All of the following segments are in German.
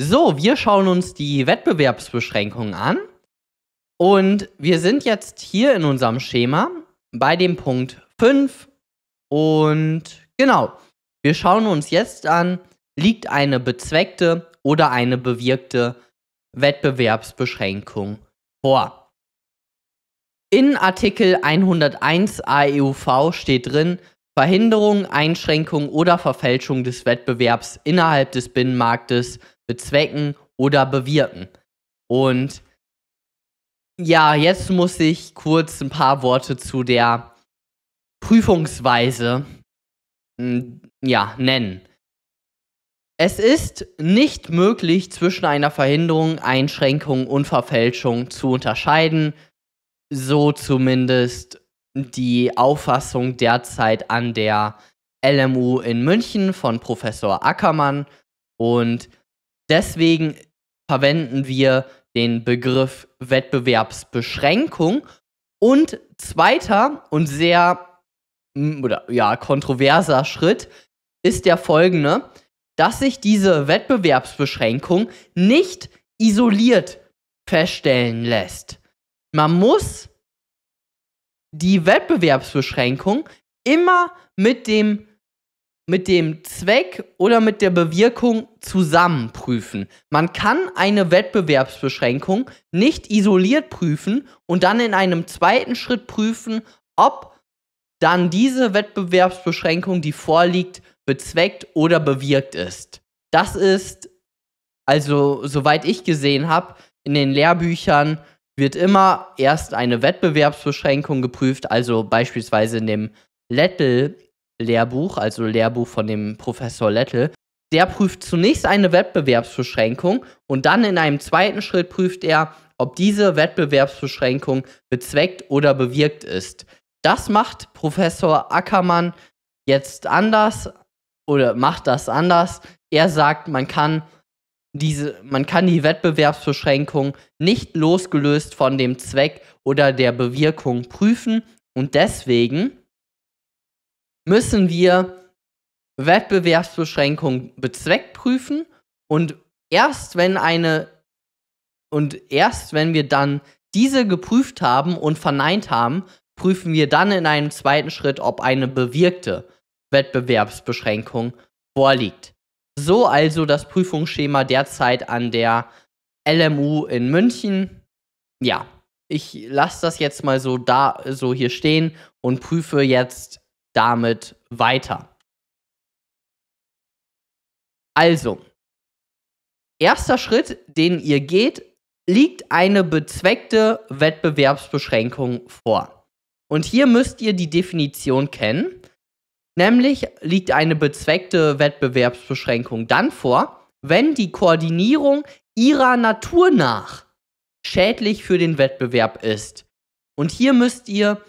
So, wir schauen uns die Wettbewerbsbeschränkungen an. Und wir sind jetzt hier in unserem Schema bei dem Punkt 5. Und genau, wir schauen uns jetzt an, liegt eine bezweckte oder eine bewirkte Wettbewerbsbeschränkung vor. In Artikel 101 AEUV steht drin, Verhinderung, Einschränkung oder Verfälschung des Wettbewerbs innerhalb des Binnenmarktes – bezwecken oder bewirken. Und ja, jetzt muss ich kurz ein paar Worte zu der Prüfungsweise hm, ja, nennen. Es ist nicht möglich, zwischen einer Verhinderung, Einschränkung und Verfälschung zu unterscheiden, so zumindest die Auffassung derzeit an der LMU in München von Professor Ackermann und deswegen verwenden wir den Begriff Wettbewerbsbeschränkung. Und zweiter und sehr hm, oder ja, kontroverser Schritt ist der folgende, dass sich diese Wettbewerbsbeschränkung nicht isoliert feststellen lässt. Man muss die Wettbewerbsbeschränkung immer mit dem mit dem Zweck oder mit der Bewirkung zusammen prüfen. Man kann eine Wettbewerbsbeschränkung nicht isoliert prüfen und dann in einem zweiten Schritt prüfen, ob dann diese Wettbewerbsbeschränkung, die vorliegt, bezweckt oder bewirkt ist. Das ist, also soweit ich gesehen habe, in den Lehrbüchern wird immer erst eine Wettbewerbsbeschränkung geprüft, also beispielsweise in dem Lettel Lehrbuch, also Lehrbuch von dem Professor Lettel. Der prüft zunächst eine Wettbewerbsbeschränkung und dann in einem zweiten Schritt prüft er, ob diese Wettbewerbsbeschränkung bezweckt oder bewirkt ist. Das macht Professor Ackermann jetzt anders oder macht das anders. Er sagt, man kann diese, man kann die Wettbewerbsbeschränkung nicht losgelöst von dem Zweck oder der Bewirkung prüfen und deswegen müssen wir Wettbewerbsbeschränkung bezweckprüfen und erst wenn eine und erst wenn wir dann diese geprüft haben und verneint haben, prüfen wir dann in einem zweiten Schritt, ob eine bewirkte Wettbewerbsbeschränkung vorliegt. So also das Prüfungsschema derzeit an der LMU in München. Ja, ich lasse das jetzt mal so da so hier stehen und prüfe jetzt damit weiter? Also, erster Schritt, den ihr geht, liegt eine bezweckte Wettbewerbsbeschränkung vor. Und hier müsst ihr die Definition kennen. Nämlich liegt eine bezweckte Wettbewerbsbeschränkung dann vor, wenn die Koordinierung ihrer Natur nach schädlich für den Wettbewerb ist. Und hier müsst ihr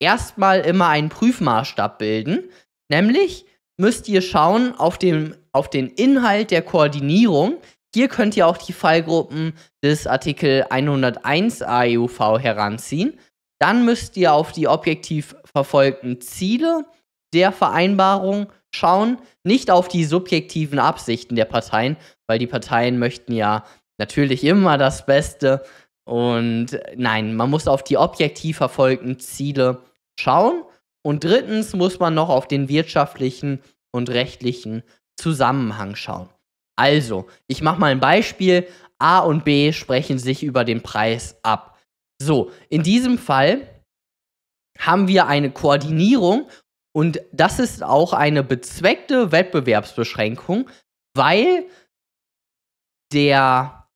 erstmal immer einen Prüfmaßstab bilden. Nämlich müsst ihr schauen auf, dem, auf den Inhalt der Koordinierung. Hier könnt ihr auch die Fallgruppen des Artikel 101 AEUV heranziehen. Dann müsst ihr auf die objektiv verfolgten Ziele der Vereinbarung schauen, nicht auf die subjektiven Absichten der Parteien, weil die Parteien möchten ja natürlich immer das Beste. Und nein, man muss auf die objektiv verfolgten Ziele schauen schauen. Und drittens muss man noch auf den wirtschaftlichen und rechtlichen Zusammenhang schauen. Also, ich mache mal ein Beispiel. A und B sprechen sich über den Preis ab. So, in diesem Fall haben wir eine Koordinierung und das ist auch eine bezweckte Wettbewerbsbeschränkung, weil der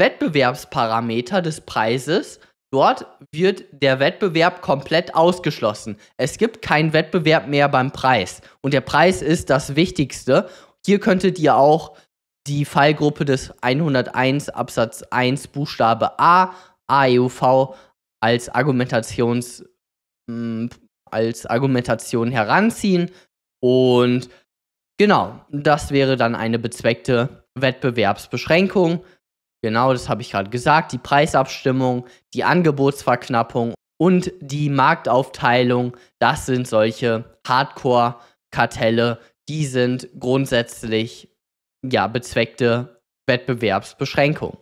Wettbewerbsparameter des Preises Dort wird der Wettbewerb komplett ausgeschlossen. Es gibt keinen Wettbewerb mehr beim Preis. Und der Preis ist das Wichtigste. Hier könntet ihr auch die Fallgruppe des 101 Absatz 1 Buchstabe A AEUV als Argumentations hm, als Argumentation heranziehen und genau, das wäre dann eine bezweckte Wettbewerbsbeschränkung. Genau, das habe ich gerade gesagt. Die Preisabstimmung, die Angebotsverknappung und die Marktaufteilung, das sind solche Hardcore-Kartelle, die sind grundsätzlich ja, bezweckte Wettbewerbsbeschränkungen.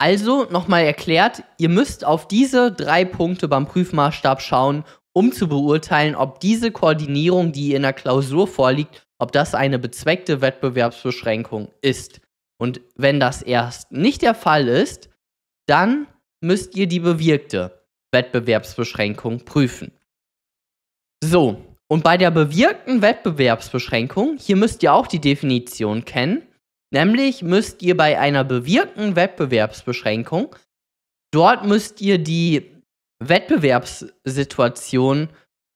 Also nochmal erklärt, ihr müsst auf diese drei Punkte beim Prüfmaßstab schauen, um zu beurteilen, ob diese Koordinierung, die in der Klausur vorliegt, ob das eine bezweckte Wettbewerbsbeschränkung ist. Und wenn das erst nicht der Fall ist, dann müsst ihr die bewirkte Wettbewerbsbeschränkung prüfen. So, und bei der bewirkten Wettbewerbsbeschränkung, hier müsst ihr auch die Definition kennen, nämlich müsst ihr bei einer bewirkten Wettbewerbsbeschränkung, dort müsst ihr die Wettbewerbssituation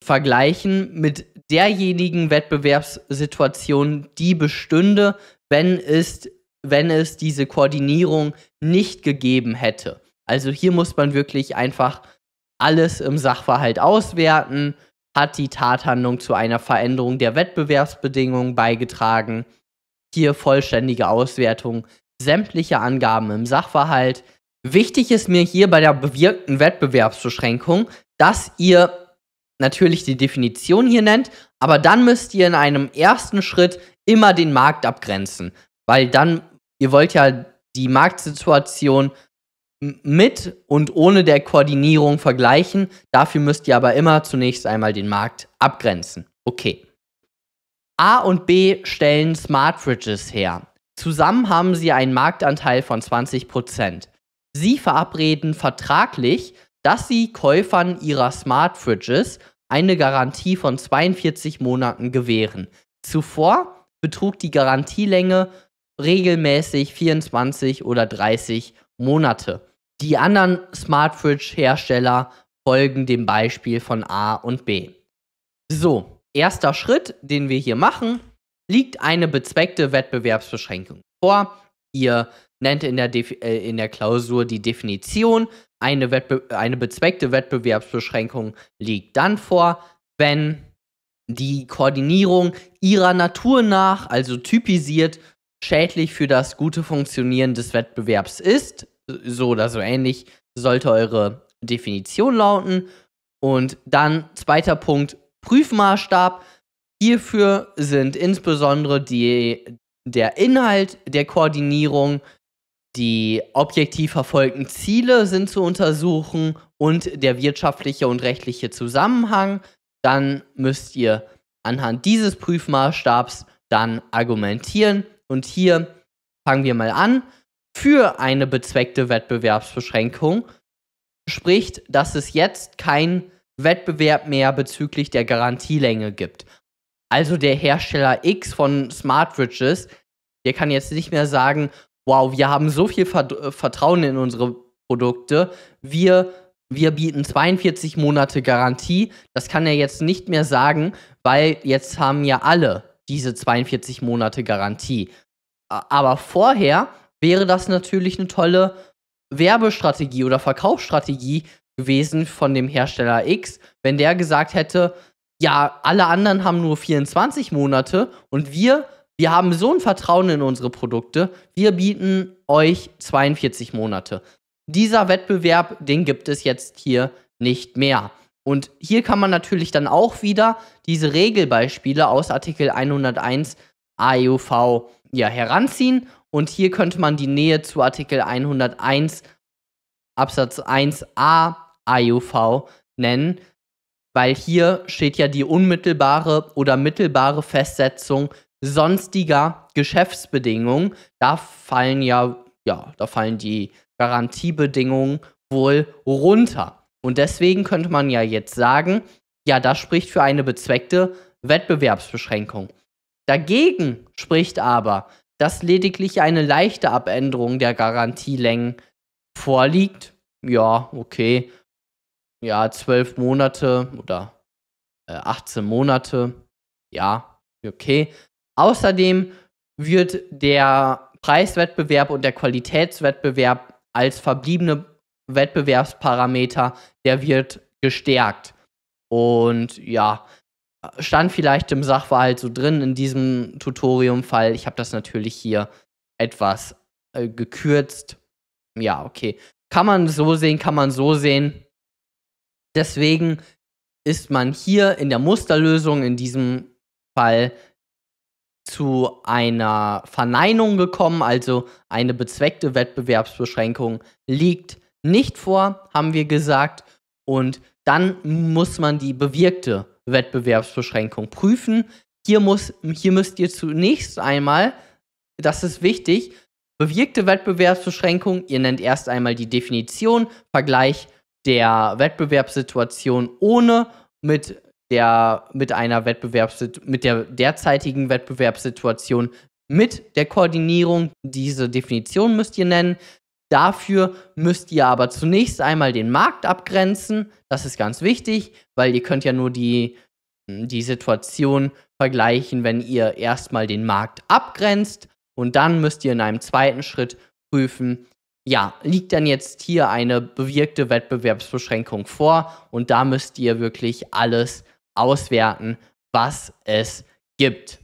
vergleichen mit derjenigen Wettbewerbssituation, die bestünde, wenn es wenn es diese Koordinierung nicht gegeben hätte. Also hier muss man wirklich einfach alles im Sachverhalt auswerten. Hat die Tathandlung zu einer Veränderung der Wettbewerbsbedingungen beigetragen? Hier vollständige Auswertung sämtlicher Angaben im Sachverhalt. Wichtig ist mir hier bei der bewirkten Wettbewerbsbeschränkung, dass ihr natürlich die Definition hier nennt, aber dann müsst ihr in einem ersten Schritt immer den Markt abgrenzen, weil dann ihr wollt ja die Marktsituation mit und ohne der Koordinierung vergleichen. Dafür müsst ihr aber immer zunächst einmal den Markt abgrenzen. Okay. A und B stellen Smart Fridges her. Zusammen haben sie einen Marktanteil von 20%. Sie verabreden vertraglich, dass sie Käufern ihrer Smart Fridges eine Garantie von 42 Monaten gewähren. Zuvor betrug die Garantielänge regelmäßig 24 oder 30 Monate. Die anderen Smart Fridge hersteller folgen dem Beispiel von A und B. So, erster Schritt, den wir hier machen, liegt eine bezweckte Wettbewerbsbeschränkung vor. Ihr nennt in der, Defi äh, in der Klausur die Definition. Eine, Wettbe eine bezweckte Wettbewerbsbeschränkung liegt dann vor, wenn die Koordinierung ihrer Natur nach, also typisiert schädlich für das gute Funktionieren des Wettbewerbs ist. So oder so ähnlich sollte eure Definition lauten. Und dann zweiter Punkt, Prüfmaßstab. Hierfür sind insbesondere die, der Inhalt der Koordinierung, die objektiv verfolgten Ziele sind zu untersuchen und der wirtschaftliche und rechtliche Zusammenhang. Dann müsst ihr anhand dieses Prüfmaßstabs dann argumentieren und hier fangen wir mal an. Für eine bezweckte Wettbewerbsbeschränkung spricht, dass es jetzt keinen Wettbewerb mehr bezüglich der Garantielänge gibt. Also der Hersteller X von Smartridges, der kann jetzt nicht mehr sagen, wow, wir haben so viel äh, Vertrauen in unsere Produkte, wir, wir bieten 42 Monate Garantie. Das kann er jetzt nicht mehr sagen, weil jetzt haben ja alle diese 42 Monate Garantie. Aber vorher wäre das natürlich eine tolle Werbestrategie oder Verkaufsstrategie gewesen von dem Hersteller X, wenn der gesagt hätte, ja, alle anderen haben nur 24 Monate und wir, wir haben so ein Vertrauen in unsere Produkte, wir bieten euch 42 Monate. Dieser Wettbewerb, den gibt es jetzt hier nicht mehr. Und hier kann man natürlich dann auch wieder diese Regelbeispiele aus Artikel 101 AEUV ja, heranziehen. Und hier könnte man die Nähe zu Artikel 101 Absatz 1a AEUV nennen, weil hier steht ja die unmittelbare oder mittelbare Festsetzung sonstiger Geschäftsbedingungen. Da fallen ja, ja, da fallen die Garantiebedingungen wohl runter. Und deswegen könnte man ja jetzt sagen, ja, das spricht für eine bezweckte Wettbewerbsbeschränkung. Dagegen spricht aber, dass lediglich eine leichte Abänderung der Garantielängen vorliegt. Ja, okay. Ja, zwölf Monate oder äh, 18 Monate. Ja, okay. Außerdem wird der Preiswettbewerb und der Qualitätswettbewerb als verbliebene Wettbewerbsparameter, der wird gestärkt. Und ja, stand vielleicht im Sachverhalt so drin in diesem Tutorium-Fall. Ich habe das natürlich hier etwas äh, gekürzt. Ja, okay. Kann man so sehen, kann man so sehen. Deswegen ist man hier in der Musterlösung in diesem Fall zu einer Verneinung gekommen, also eine bezweckte Wettbewerbsbeschränkung liegt nicht vor, haben wir gesagt. Und dann muss man die bewirkte Wettbewerbsbeschränkung prüfen. Hier, muss, hier müsst ihr zunächst einmal, das ist wichtig, bewirkte Wettbewerbsbeschränkung, ihr nennt erst einmal die Definition, Vergleich der Wettbewerbssituation ohne mit der mit einer Wettbewerbs mit der derzeitigen Wettbewerbssituation mit der Koordinierung. Diese Definition müsst ihr nennen. Dafür müsst ihr aber zunächst einmal den Markt abgrenzen. Das ist ganz wichtig, weil ihr könnt ja nur die, hm, die Situation vergleichen, wenn ihr erstmal den Markt abgrenzt. Und dann müsst ihr in einem zweiten Schritt prüfen, ja, liegt dann jetzt hier eine bewirkte Wettbewerbsbeschränkung vor? Und da müsst ihr wirklich alles auswerten, was es gibt.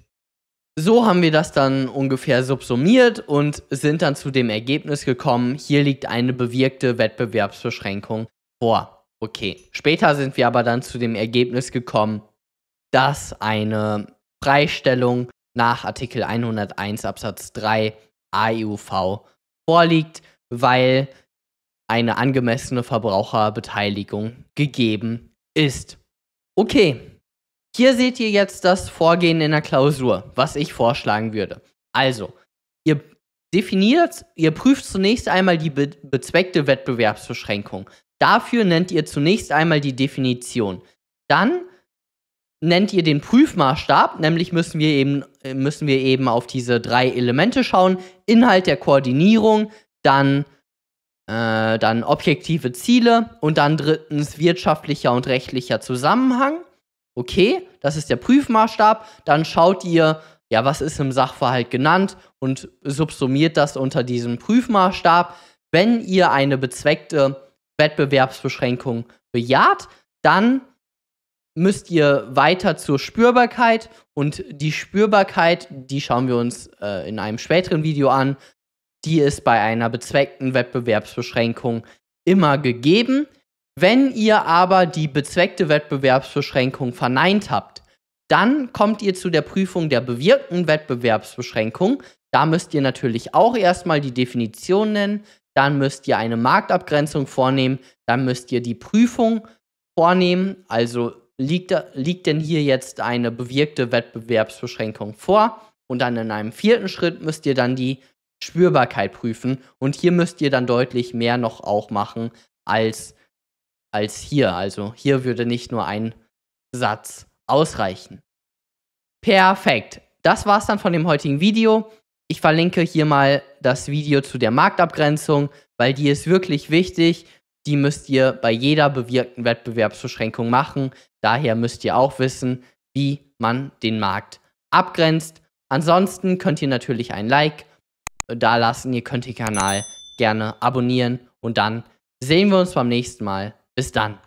So haben wir das dann ungefähr subsumiert und sind dann zu dem Ergebnis gekommen, hier liegt eine bewirkte Wettbewerbsbeschränkung vor. Okay, später sind wir aber dann zu dem Ergebnis gekommen, dass eine Freistellung nach Artikel 101 Absatz 3 AEUV vorliegt, weil eine angemessene Verbraucherbeteiligung gegeben ist. Okay, hier seht ihr jetzt das Vorgehen in der Klausur, was ich vorschlagen würde. Also, ihr definiert, ihr prüft zunächst einmal die be bezweckte Wettbewerbsbeschränkung. Dafür nennt ihr zunächst einmal die Definition. Dann nennt ihr den Prüfmaßstab, nämlich müssen wir eben, äh, müssen wir eben auf diese drei Elemente schauen. Inhalt der Koordinierung, dann, äh, dann objektive Ziele und dann drittens wirtschaftlicher und rechtlicher Zusammenhang okay, das ist der Prüfmaßstab, dann schaut ihr, ja, was ist im Sachverhalt genannt und subsumiert das unter diesem Prüfmaßstab. Wenn ihr eine bezweckte Wettbewerbsbeschränkung bejaht, dann müsst ihr weiter zur Spürbarkeit und die Spürbarkeit, die schauen wir uns äh, in einem späteren Video an, die ist bei einer bezweckten Wettbewerbsbeschränkung immer gegeben. Wenn ihr aber die bezweckte Wettbewerbsbeschränkung verneint habt, dann kommt ihr zu der Prüfung der bewirkten Wettbewerbsbeschränkung. Da müsst ihr natürlich auch erstmal die Definition nennen, dann müsst ihr eine Marktabgrenzung vornehmen, dann müsst ihr die Prüfung vornehmen, also liegt, liegt denn hier jetzt eine bewirkte Wettbewerbsbeschränkung vor und dann in einem vierten Schritt müsst ihr dann die Spürbarkeit prüfen und hier müsst ihr dann deutlich mehr noch auch machen als als hier. Also hier würde nicht nur ein Satz ausreichen. Perfekt. Das war's dann von dem heutigen Video. Ich verlinke hier mal das Video zu der Marktabgrenzung, weil die ist wirklich wichtig. Die müsst ihr bei jeder bewirkten Wettbewerbsbeschränkung machen. Daher müsst ihr auch wissen, wie man den Markt abgrenzt. Ansonsten könnt ihr natürlich ein Like da lassen. Ihr könnt den Kanal gerne abonnieren und dann sehen wir uns beim nächsten Mal. Bis dann.